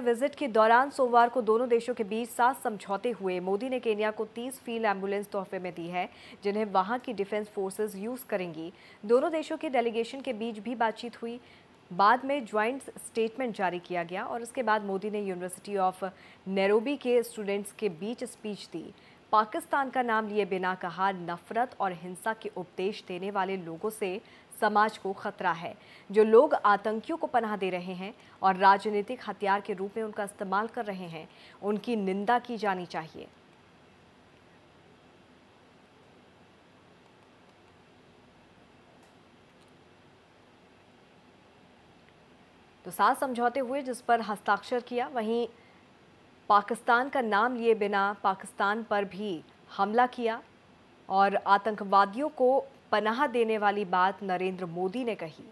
visit के दौरान सोमवार को दोनों देशों के बीच सात समझौते हुए मोदी ने केनिया को 30 फील्ड एम्बुलेंस तोहफे में दी है जिन्हें वहां की डिफेंस फोर्सेस यूज करेंगी दोनों देशों के डेलीगेशन के बीच भी बातचीत हुई बाद में ज्वाइंट स्टेटमेंट जारी किया गया और इसके बाद मोदी ने यूनिवर्सिटी ऑफ नैरोबी के स्टूडेंट्स के बीच स्पीच दी पाकिस्तान का नाम लिए बिना कहा नफरत और हिंसा के उपदेश देने वाले लोगों से समाज को खतरा है जो लोग आतंकियों को पनाह दे रहे हैं और राजनीतिक हथियार के रूप में उनका इस्तेमाल कर रहे हैं उनकी निंदा की जानी चाहिए तो साथ समझौते हुए जिस पर हस्ताक्षर किया वहीं पाकिस्तान का नाम लिए बिना पाकिस्तान पर भी हमला किया और आतंकवादियों को पनाह देने वाली बात नरेंद्र मोदी ने कही